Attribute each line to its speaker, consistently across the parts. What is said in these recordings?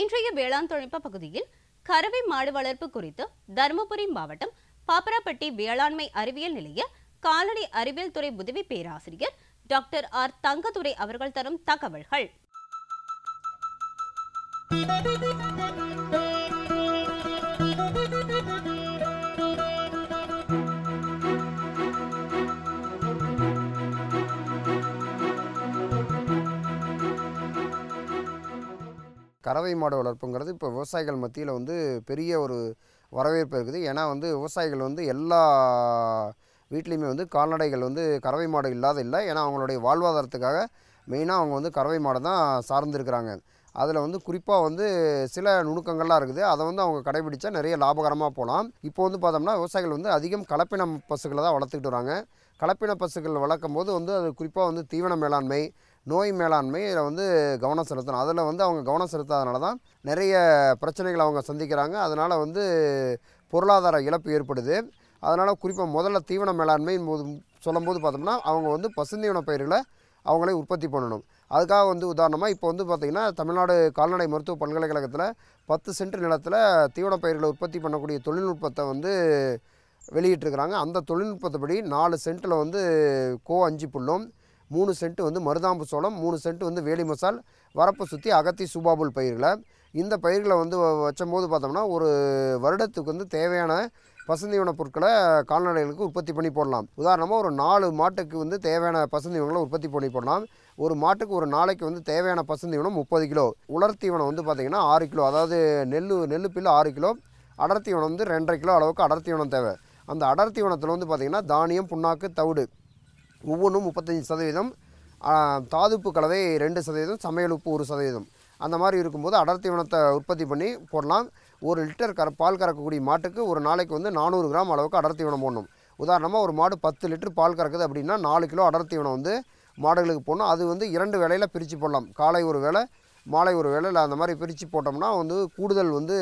Speaker 1: இன்றைய வேளாண் தொழில்நுட்ப பகுதியில் கறவை மாடு வளர்ப்பு குறித்து தருமபுரி மாவட்டம் பாப்பரப்பட்டி வேளாண்மை அறிவியல் நிலைய காலனி அறிவியல் துறை உதவி பேராசிரியர் டாக்டர் ஆர் தங்கதுரை அவர்கள் தரும் தகவல்கள் கறவை மாடு வளர்ப்புங்கிறது இப்போ விவசாயிகள் மத்தியில் வந்து பெரிய ஒரு வரவேற்பு இருக்குது ஏன்னா வந்து விவசாயிகள் வந்து எல்லா வீட்லேயுமே வந்து கால்நடைகள் வந்து கறவை மாடு இல்லாத இல்லை ஏன்னா அவங்களுடைய வாழ்வாதாரத்துக்காக மெயினாக அவங்க வந்து கறவை மாடை தான் சார்ந்திருக்கிறாங்க அதில் வந்து குறிப்பாக வந்து சில நுணுக்கங்கள்லாம் இருக்குது அதை வந்து அவங்க கடைபிடிச்சா நிறைய லாபகரமாக போகலாம் இப்போ வந்து பார்த்தோம்னா விவசாயிகள் வந்து அதிகம் கலப்பின பசுக்களை தான் வளர்த்துக்கிட்டு வராங்க கலப்பின பசுக்கள் வளர்க்கும் போது வந்து அது குறிப்பாக வந்து தீவன மேலாண்மை நோய் மேலாண்மை இதில் வந்து கவனம் செலுத்தணும் அதில் வந்து அவங்க கவனம் செலுத்தாதனால தான் நிறைய பிரச்சனைகளை அவங்க சந்திக்கிறாங்க அதனால் வந்து பொருளாதார இழப்பு ஏற்படுது அதனால் குறிப்பாக முதல்ல தீவன மேலாண்மை போது சொல்லும்போது பார்த்தோம்னா அவங்க வந்து பசுந்தீவன பயிர்களை அவங்களே உற்பத்தி பண்ணணும் அதுக்காக வந்து உதாரணமாக இப்போ வந்து பார்த்திங்கன்னா தமிழ்நாடு கால்நடை மருத்துவ பல்கலைக்கழகத்தில் பத்து சென்ட் நிலத்தில் தீவன பயிர்களை உற்பத்தி பண்ணக்கூடிய தொழில்நுட்பத்தை வந்து வெளியிட்டிருக்கிறாங்க அந்த படி நாலு சென்ட்டில் வந்து கோ அஞ்சு புல்லும் மூணு சென்ட்டு வந்து மருதாம்பு சோளம் மூணு சென்ட் வந்து வேலி மசால் வரப்பை சுற்றி அகத்தி சுபாபுல் பயிர்களை இந்த பயிர்களை வந்து வச்சம்போது பார்த்தோம்னா ஒரு வருடத்துக்கு வந்து தேவையான பசுந்தீவன பொருட்களை கால்நடைகளுக்கு உற்பத்தி பண்ணி போடலாம் உதாரணமாக ஒரு நாலு மாட்டுக்கு வந்து தேவையான பசுந்தீவனங்களை உற்பத்தி பண்ணி போடலாம் ஒரு மாட்டுக்கு ஒரு நாளைக்கு வந்து தேவையான பசுந்தீவனம் முப்பது கிலோ உலர் வந்து பார்த்திங்கன்னா ஆறு கிலோ அதாவது நெல் நெல் பில்லு ஆறு கிலோ அடர்த்தீவனம் வந்து ரெண்டரை கிலோ அளவுக்கு அடர்த்தீவனம் தேவை அந்த அடர்த்தீவனத்தில் வந்து பார்த்திங்கன்னா தானியம் புண்ணாக்கு தவிடு ஒவ்வொன்றும் முப்பத்தஞ்சு சதவீதம் தாதுப்பு கலவை ரெண்டு சதவீதம் சமையல் உப்பு ஒரு சதவீதம் அந்த மாதிரி இருக்கும்போது அடர்த்தி வனத்தை உற்பத்தி பண்ணி போடலாம் ஒரு லிட்டர் கற பால் கறக்கக்கூடிய மாட்டுக்கு ஒரு நாளைக்கு வந்து நானூறு கிராம் அளவுக்கு அடர்த்தி வனம் போடணும் உதாரணமாக ஒரு மாடு பத்து லிட்டர் பால் கறக்குது அப்படின்னா நாலு கிலோ அடர்த்தி வனம் வந்து மாடுகளுக்கு போடணும் அது வந்து இரண்டு வேலையில் பிரித்து போடலாம் காலை ஒரு வேலை மாலை ஒரு வேலை இல்லை அந்த மாதிரி பிரித்து போட்டோம்னா வந்து கூடுதல் வந்து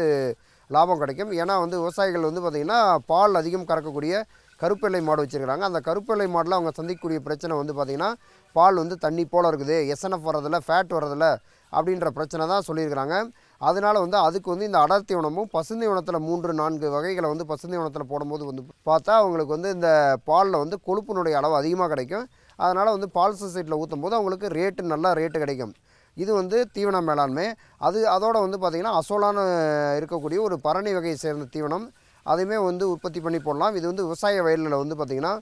Speaker 1: லாபம் கிடைக்கும் ஏன்னா வந்து விவசாயிகள் வந்து பார்த்திங்கன்னா பால் அதிகம் கறக்கக்கூடிய கருப்பெல்லை மாடு வச்சுருக்கிறாங்க அந்த கருப்பெல்லை மாடில் அவங்க சந்திக்கக்கூடிய பிரச்சனை வந்து பார்த்திங்கன்னா பால் வந்து தண்ணி போல் இருக்குது எஸ்என்எஃப் வரதில்ல ஃபேட் வரதில்ல அப்படின்ற பிரச்சனை தான் சொல்லியிருக்கிறாங்க அதனால் வந்து அதுக்கு வந்து இந்த அடர்த்தி உணவும் பசுந்தி உணத்தில் மூன்று நான்கு வகைகளை வந்து பசுந்தி உணத்தில் போடும்போது வந்து பார்த்தா அவங்களுக்கு வந்து இந்த பாலில் வந்து கொழுப்பினுடைய அளவு அதிகமாக கிடைக்கும் அதனால் வந்து பால் சொசைட்டியில் ஊற்றும் போது அவங்களுக்கு ரேட்டு நல்லா ரேட்டு கிடைக்கும் இது வந்து தீவன மேலாண்மை அது அதோடு வந்து பார்த்திங்கன்னா அசோலான்னு இருக்கக்கூடிய ஒரு பரணி வகையை சேர்ந்த தீவனம் அதையுமே வந்து உற்பத்தி பண்ணி போடலாம் இது வந்து விவசாய வயலில் வந்து பார்த்திங்கன்னா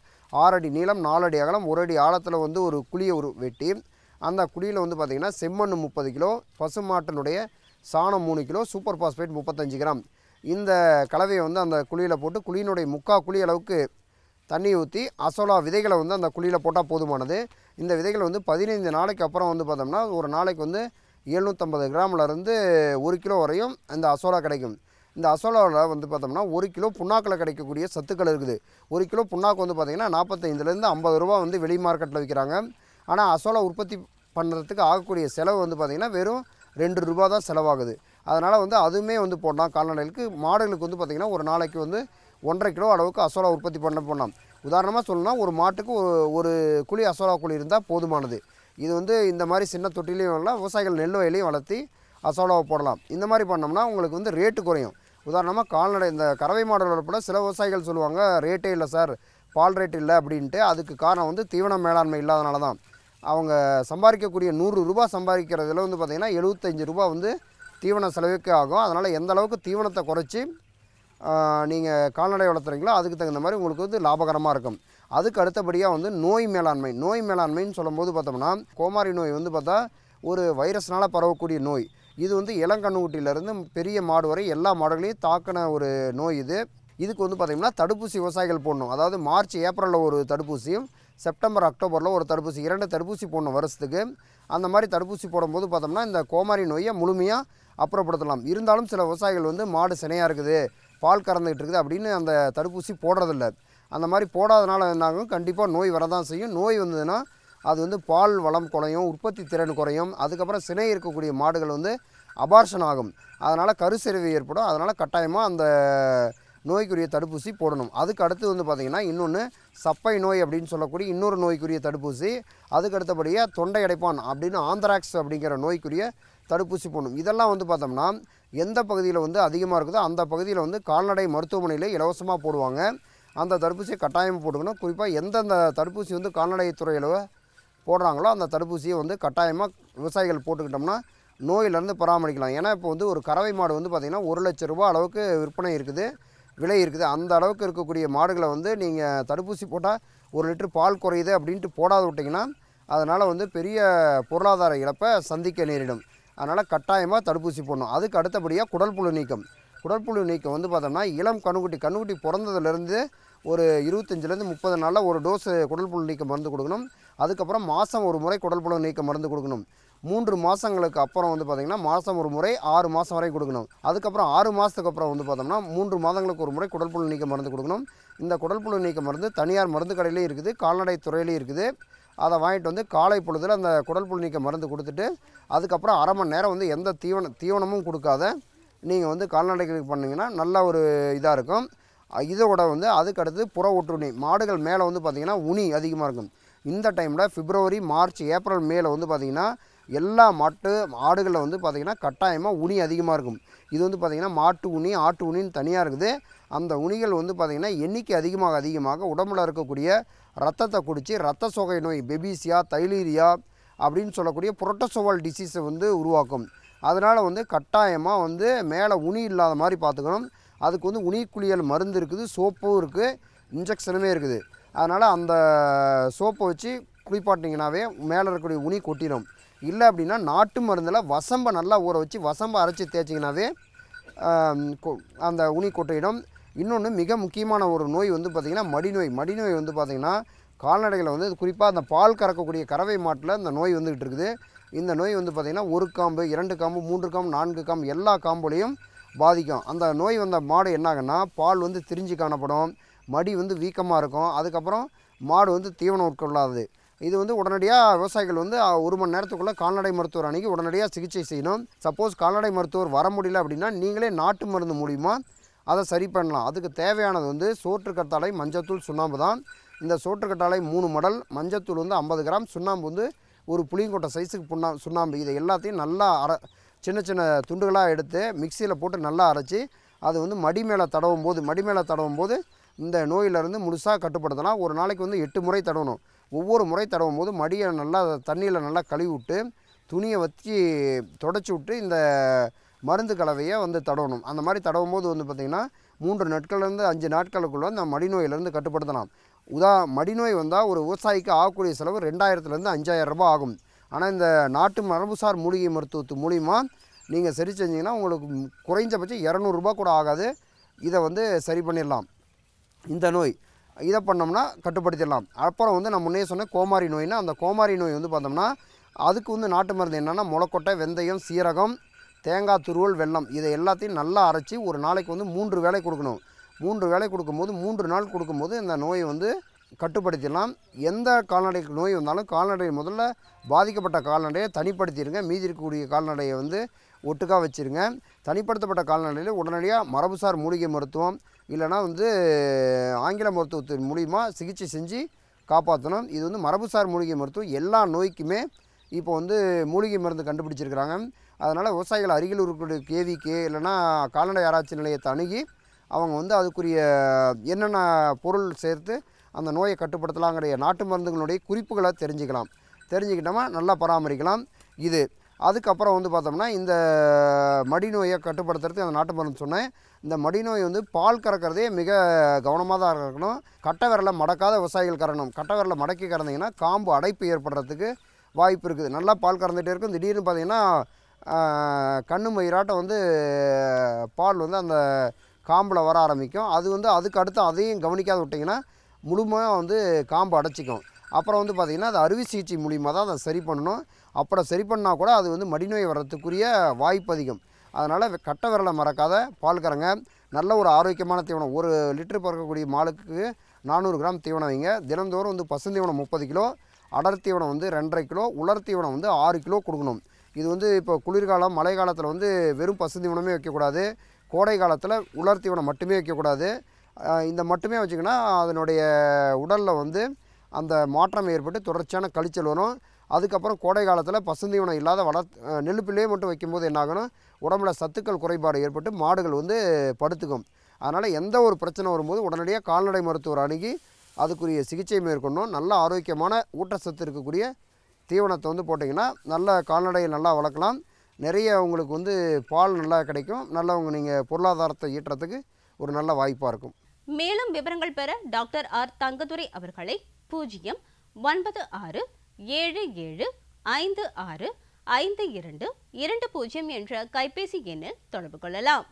Speaker 1: ஆறடி நீளம் நாலடி அகலம் ஒரு அடி ஆழத்தில் வந்து ஒரு குழியை ஒரு வெட்டி அந்த குழியில் வந்து பார்த்திங்கன்னா செம்மண் முப்பது கிலோ பசுமாட்டனுடைய சாணம் மூணு கிலோ சூப்பர் பாஸ்பேட் முப்பத்தஞ்சு கிராம் இந்த கலவையை வந்து அந்த குழியில் போட்டு குழியினுடைய முக்கா குழி அளவுக்கு தண்ணி ஊற்றி அசோலா விதைகளை வந்து அந்த குழியில் போட்டால் போதுமானது இந்த விதைகளை வந்து பதினைந்து நாளைக்கு அப்புறம் வந்து பார்த்தோம்னா ஒரு நாளைக்கு வந்து எழுநூற்றம்பது இருந்து ஒரு கிலோ வரையும் அந்த அசோலா கிடைக்கும் இந்த அசோலாவில் வந்து பார்த்தோம்னா ஒரு கிலோ புண்ணாக்கில் கிடைக்கக்கூடிய சத்துக்கள் இருக்குது ஒரு கிலோ புண்ணாக்கு வந்து பார்த்திங்கன்னா நாற்பத்தைந்துலேருந்து ஐம்பது ரூபா வந்து வெளி மார்க்கெட்டில் விற்கிறாங்க ஆனால் அசோலா உற்பத்தி பண்ணுறதுக்கு ஆகக்கூடிய செலவு வந்து பார்த்திங்கன்னா வெறும் ரெண்டு ரூபா தான் செலவாகுது அதனால் வந்து அதுவுமே வந்து போடலாம் கால்நடைகளுக்கு மாடுகளுக்கு வந்து பார்த்திங்கன்னா ஒரு நாளைக்கு வந்து ஒன்றரை கிலோ அளவுக்கு அசோலா உற்பத்தி பண்ண போடலாம் உதாரணமாக சொல்லணும்னா ஒரு மாட்டுக்கு ஒரு குழி அசோலா குழி இருந்தால் போதுமானது இது வந்து இந்த மாதிரி சின்ன தொட்டிலையும் வரலாம் விவசாயிகள் நெல் வயலையும் வளர்த்தி அசோலாவை போடலாம் இந்த மாதிரி பண்ணோம்னா உங்களுக்கு வந்து ரேட்டு குறையும் உதாரணமாக கால்நடை இந்த கறவை மாடல் வளர்ப்பில் சில விவசாயிகள் சொல்லுவாங்க ரேட்டே இல்லை சார் பால் ரேட் இல்லை அப்படின்ட்டு அதுக்கு காரணம் வந்து தீவன மேலாண்மை இல்லாதனால தான் அவங்க சம்பாதிக்கக்கூடிய நூறு ரூபா சம்பாதிக்கிறதுல வந்து பார்த்திங்கன்னா எழுபத்தஞ்சி ரூபா வந்து தீவன செலவுக்கு ஆகும் அதனால் எந்த அளவுக்கு தீவனத்தை குறைச்சி நீங்கள் கால்நடை வளர்த்துறீங்களோ அதுக்கு தகுந்த மாதிரி உங்களுக்கு வந்து லாபகரமாக இருக்கும் அதுக்கு அடுத்தபடியாக வந்து நோய் மேலாண்மை நோய் மேலாண்மைன்னு சொல்லும்போது பார்த்தோம்னா கோமாரி நோய் வந்து பார்த்தா ஒரு வைரஸ்னால் பரவக்கூடிய நோய் இது வந்து இளங்கண்ணுகுட்டியிலேருந்து பெரிய மாடு வரை எல்லா மாடுகளையும் தாக்கின ஒரு நோய் இது இதுக்கு வந்து பார்த்திங்கன்னா தடுப்பூசி விவசாயிகள் போடணும் அதாவது மார்ச் ஏப்ரலில் ஒரு தடுப்பூசியும் செப்டம்பர் அக்டோபரில் ஒரு தடுப்பூசி இரண்டு தடுப்பூசி போடணும் வருஷத்துக்கு அந்த மாதிரி தடுப்பூசி போடும்போது பார்த்தோம்னா இந்த கோமாரி நோயை முழுமையாக அப்புறப்படுத்தலாம் இருந்தாலும் சில விவசாயிகள் வந்து மாடு சினையாக இருக்குது பால் கறந்துகிட்டு இருக்குது அப்படின்னு அந்த தடுப்பூசி போடுறதில்ல அந்த மாதிரி போடாதனால என்னாகும் கண்டிப்பாக நோய் வரதான் செய்யும் நோய் வந்ததுன்னா அது வந்து பால் வளம் குறையும் உற்பத்தி திறன் குறையும் அதுக்கப்புறம் சினை இருக்கக்கூடிய மாடுகள் வந்து அபார்ஷன் ஆகும் அதனால் கருச்சரிவு ஏற்படும் அதனால் கட்டாயமாக அந்த நோய்க்குரிய தடுப்பூசி போடணும் அதுக்கு அடுத்து வந்து பார்த்திங்கன்னா இன்னொன்று சப்பை நோய் அப்படின்னு சொல்லக்கூடிய இன்னொரு நோய்க்குரிய தடுப்பூசி அதுக்கு அடுத்தபடியாக தொண்டை அடைப்பான் அப்படின்னு ஆந்த்ராக்ஸ் அப்படிங்கிற நோய்க்குரிய தடுப்பூசி போடணும் இதெல்லாம் வந்து பார்த்தோம்னா எந்த பகுதியில் வந்து அதிகமாக இருக்குதோ அந்த பகுதியில் வந்து கால்நடை மருத்துவமனையில் இலவசமாக போடுவாங்க அந்த தடுப்பூசியை கட்டாயம் போட்டுக்கணும் குறிப்பாக எந்தெந்த தடுப்பூசி வந்து கால்நடை துறையில் போடுறாங்களோ அந்த தடுப்பூசியை வந்து கட்டாயமாக விவசாயிகள் போட்டுக்கிட்டோம்னா நோயிலேருந்து பராமரிக்கலாம் ஏன்னா இப்போ வந்து ஒரு கறவை மாடு வந்து பார்த்திங்கன்னா ஒரு லட்ச ரூபா அளவுக்கு விற்பனை இருக்குது விலை இருக்குது அந்த அளவுக்கு இருக்கக்கூடிய மாடுகளை வந்து நீங்கள் தடுப்பூசி போட்டால் ஒரு லிட்டர் பால் குறையுது அப்படின்ட்டு போடாது விட்டிங்கன்னா அதனால் வந்து பெரிய பொருளாதார இழப்பை சந்திக்க நேரிடும் அதனால் கட்டாயமாக தடுப்பூசி போடணும் அதுக்கு அடுத்தபடியாக குடல் புழு நீக்கம் குடல் புழு நீக்கம் வந்து பார்த்தோம்னா இளம் கண்ணுக்குட்டி கண்ணுக்குட்டி பிறந்ததுலேருந்து ஒரு இருபத்தஞ்சிலேருந்து முப்பது நாளில் ஒரு டோஸு குடல் புழு நீக்கம் மருந்து கொடுக்கணும் அதுக்கப்புறம் மாதம் ஒரு முறை குடல் புழு நீக்க மருந்து கொடுக்கணும் மூன்று மாதங்களுக்கு அப்புறம் வந்து பார்த்திங்கன்னா மாதம் ஒரு முறை ஆறு மாதம் வரை கொடுக்கணும் அதுக்கப்புறம் ஆறு மாதத்துக்கு அப்புறம் வந்து பார்த்தோம்னா மூன்று மாதங்களுக்கு ஒரு முறை குடல் புழு நீக்க மருந்து கொடுக்கணும் இந்த குடல் புழு நீக்க மருந்து தனியார் மருந்து கடையிலையும் இருக்குது கால்நடை துறையிலையும் இருக்குது அதை வாங்கிட்டு வந்து காலை பொழுதில் அந்த குடல் புழு நீக்க மருந்து கொடுத்துட்டு அதுக்கப்புறம் அரை மணி நேரம் வந்து எந்த தீவன தீவனமும் கொடுக்காத நீங்கள் வந்து கால்நடைகளுக்கு பண்ணிங்கன்னா நல்ல ஒரு இதாக இருக்கும் இதோட வந்து அதுக்கடுத்து புற ஒற்றுணி மாடுகள் மேலே வந்து பார்த்திங்கன்னா உனி அதிகமாக இருக்கும் இந்த டைமில் பிப்ரவரி மார்ச் ஏப்ரல் மேல வந்து பார்த்திங்கன்னா எல்லா மாட்டு ஆடுகளில் வந்து பார்த்திங்கன்னா கட்டாயமாக உனி அதிகமாக இருக்கும் இது வந்து பார்த்திங்கன்னா மாட்டு உனி ஆட்டு உனின்னு தனியாக இருக்குது அந்த உனிகள் வந்து பார்த்திங்கன்னா எண்ணிக்கை அதிகமாக அதிகமாக உடம்புல இருக்கக்கூடிய ரத்தத்தை குடித்து ரத்த சோகை நோய் பெபிசியா தைலீரியா அப்படின்னு சொல்லக்கூடிய புரோட்டோசோவல் டிசீஸை வந்து உருவாக்கும் அதனால் வந்து கட்டாயமாக வந்து மேலே உனி இல்லாத மாதிரி பார்த்துக்கணும் அதுக்கு வந்து உனி குளியல் மருந்து இருக்குது சோப்பும் இருக்குது இன்ஜெக்ஷனுமே இருக்குது அதனால் அந்த சோப்பை வச்சு குளிப்பாட்டிங்கன்னாவே மேலே இருக்கக்கூடிய உனி கொட்டிடும் இல்லை அப்படின்னா நாட்டு மருந்தில் வசம்பை நல்லா ஊற வச்சு வசம்பை அரைச்சி தேய்ச்சிங்கன்னாவே அந்த உனி கொட்டிடும் இன்னொன்று மிக முக்கியமான ஒரு நோய் வந்து பார்த்திங்கன்னா மடிநோய் மடிநோய் வந்து பார்த்திங்கன்னா கால்நடைகளை வந்து குறிப்பாக அந்த பால் கறக்கக்கூடிய கறவை மாட்டில் இந்த நோய் வந்துக்கிட்டு இருக்குது இந்த நோய் வந்து பார்த்திங்கன்னா ஒரு காம்பு இரண்டு காம்பு மூன்று காம்பு நான்கு காம்பு எல்லா காம்புலையும் பாதிக்கும் அந்த நோய் வந்த மாடு என்னாகன்னா பால் வந்து திரிஞ்சு காணப்படும் மடி வந்து வீக்கமாக இருக்கும் அதுக்கப்புறம் மாடு வந்து தீவனம் உட்கொள்ளாது இது வந்து உடனடியாக விவசாயிகள் வந்து ஒரு மணி நேரத்துக்குள்ளே கால்நடை மருத்துவர் அணுகி உடனடியாக சிகிச்சை செய்யணும் சப்போஸ் கால்நடை மருத்துவர் வர முடியல அப்படின்னா நீங்களே நாட்டு மருந்து மூலிமா அதை சரி பண்ணலாம் அதுக்கு தேவையானது வந்து சோற்றுக்கத்தாழை மஞ்சத்தூள் சுண்ணாம்பு தான் இந்த சோற்றுக்கத்தாழை மூணு மடல் மஞ்சத்தூள் வந்து ஐம்பது கிராம் சுண்ணாம்பு வந்து ஒரு புளியங்கொட்டை சைஸுக்கு புண்ணா சுண்ணாம்பு இதை எல்லாத்தையும் நல்லா அர சின்ன சின்ன துண்டுகளாக எடுத்து மிக்சியில் போட்டு நல்லா அரைச்சி அது வந்து மடி மேலே தடவும் போது மடி மேலே தடவும் போது இந்த நோயிலிருந்து முழுசாக கட்டுப்படுத்தலாம் ஒரு நாளைக்கு வந்து எட்டு முறை தடவணும் ஒவ்வொரு முறை தடவும் போது மடியை நல்லா தண்ணியில் நல்லா கழுவி விட்டு துணியை வச்சு தொடச்சி விட்டு இந்த மருந்து கலவையை வந்து தடவணும் அந்த மாதிரி தடவும் போது வந்து பார்த்திங்கன்னா மூன்று நாட்கள்லேருந்து அஞ்சு நாட்களுக்குள்ளே அந்த மடிநோயிலேருந்து கட்டுப்படுத்தலாம் உதா மடிநோய் வந்தால் ஒரு விவசாயிக்கு ஆகக்கூடிய செலவு ரெண்டாயிரத்துலேருந்து அஞ்சாயிரம் ரூபாய் ஆகும் ஆனால் இந்த நாட்டு மரபுசார் மூலிகை மருத்துவத்து மூலிமா நீங்கள் சரி செஞ்சீங்கன்னா உங்களுக்கு குறைஞ்சபட்சம் இரநூறுபா கூட ஆகாது இதை வந்து சரி பண்ணிடலாம் இந்த நோய் இதை பண்ணோம்னா கட்டுப்படுத்திடலாம் அப்புறம் வந்து நான் முன்னே சொன்னேன் கோமாரி நோய்னா அந்த கோமாரி நோய் வந்து பார்த்தோம்னா அதுக்கு வந்து நாட்டு மருந்து என்னென்னா முளைக்கொட்டை வெந்தயம் சீரகம் தேங்காய் துருவல் வெள்ளம் இதை எல்லாத்தையும் நல்லா அரைச்சி ஒரு நாளைக்கு வந்து மூன்று வேலை கொடுக்கணும் மூன்று வேலை கொடுக்கும்போது மூன்று நாள் கொடுக்கும்போது இந்த நோயை வந்து கட்டுப்படுத்திடலாம் எந்த கால்நடை நோய் வந்தாலும் கால்நடை முதல்ல பாதிக்கப்பட்ட கால்நடையை தனிப்படுத்திடுங்க மீதி இருக்கக்கூடிய கால்நடையை வந்து ஒட்டுக்காக வச்சுருங்க தனிப்படுத்தப்பட்ட கால்நடையில் உடனடியாக மரபுசார் மூலிகை மருத்துவம் இல்லைனா வந்து ஆங்கில மருத்துவத்தின் மூலிமா சிகிச்சை செஞ்சு காப்பாற்றணும் இது வந்து மரபுசார் மூலிகை மருத்துவம் எல்லா நோய்க்குமே இப்போ வந்து மூலிகை மருந்து கண்டுபிடிச்சிருக்கிறாங்க அதனால் விவசாயிகள் அருகில் இருக்கக்கூடிய கேவிக்கு இல்லைனா கால்நடை ஆராய்ச்சி நிலையத்தை அணுகி அவங்க வந்து அதுக்குரிய என்னென்ன பொருள் சேர்த்து அந்த நோயை கட்டுப்படுத்தலாங்கிற நாட்டு மருந்துகளுடைய குறிப்புகளை தெரிஞ்சுக்கலாம் தெரிஞ்சுக்கிட்டோமா நல்லா பராமரிக்கலாம் இது அதுக்கப்புறம் வந்து பார்த்தோம்னா இந்த மடி நோயை கட்டுப்படுத்துறதுக்கு அந்த நாட்டு மருந்து சொன்னேன் இந்த மடிநோய் வந்து பால் கறக்கிறதே மிக கவனமாக தான் இருக்கணும் கட்டை விரலை மடக்காத விவசாயிகள் கறணும் கட்டை விரலை மடக்கி கறந்தீங்கன்னா காம்பு அடைப்பு ஏற்படுறதுக்கு வாய்ப்பு இருக்குது நல்லா பால் கறந்துகிட்டே இருக்கும் திடீர்னு பார்த்திங்கன்னா கண்ணு மயிராட்டம் வந்து பால் வந்து அந்த காம்பில் வர ஆரம்பிக்கும் அது வந்து அதுக்கு அடுத்து அதையும் கவனிக்காத விட்டிங்கன்னா முழுமையாக வந்து காம்பு அடைச்சிக்கும் அப்புறம் வந்து பார்த்திங்கன்னா அது அறுவை சிகிச்சை மூலியமாக தான் அதை சரி பண்ணணும் அப்புறம் சரி பண்ணால் கூட அது வந்து மடிநோய் வர்றதுக்குரிய வாய்ப்பு அதிகம் அதனால் கட்ட விரலை மறக்காத பால் கறங்க நல்ல ஒரு ஆரோக்கியமான தீவனம் ஒரு லிட்டர் பிறக்கக்கூடிய மாலுக்கு நானூறு கிராம் தீவனம் வைங்க தினந்தோறும் வந்து பசுந்தீவனம் முப்பது கிலோ அடர் தீவனம் வந்து ரெண்டரை கிலோ உலர் தீவனம் வந்து ஆறு கிலோ கொடுக்கணும் இது வந்து இப்போ குளிர்காலம் மழை காலத்தில் வந்து வெறும் பசுந்தீவனமே வைக்கக்கூடாது கோடை காலத்தில் உலர் தீவனம் மட்டுமே வைக்கக்கூடாது இந்த மட்டுமே வச்சிங்கன்னா அதனுடைய உடலில் வந்து அந்த மாற்றம் ஏற்பட்டு தொடர்ச்சியான கழிச்சல் வரும் அதுக்கப்புறம் கோடை காலத்தில் பசுந்தீவனம் இல்லாத வள நெருப்பிலே மட்டும் வைக்கும்போது என்னாகும்னா உடம்புல சத்துக்கள் குறைபாடு ஏற்பட்டு மாடுகள் வந்து படுத்துக்கும் அதனால் எந்த ஒரு பிரச்சனை வரும்போது உடனடியாக கால்நடை மருத்துவர் அணுகி அதுக்குரிய சிகிச்சை மேற்கொள்ளணும் நல்ல ஆரோக்கியமான ஊட்டச்சத்து இருக்கக்கூடிய தீவனத்தை வந்து போட்டிங்கன்னா நல்ல கால்நடையை நல்லா வளர்க்கலாம் நிறைய உங்களுக்கு வந்து பால் நல்லா கிடைக்கும் நல்ல உங்கள் நீங்கள் பொருளாதாரத்தை ஈட்டுறதுக்கு ஒரு நல்ல வாய்ப்பாக இருக்கும் மேலும் விவரங்கள் பெற டாக்டர் ஆர் தங்கதுரை அவர்களை பூஜ்ஜியம் ஒன்பது ஆறு ஏழு ஏழு ஐந்து ஆறு ஐந்து இரண்டு இரண்டு பூஜ்ஜியம் என்ற கைபேசி எண்ணில் தொடர்பு கொள்ளலாம்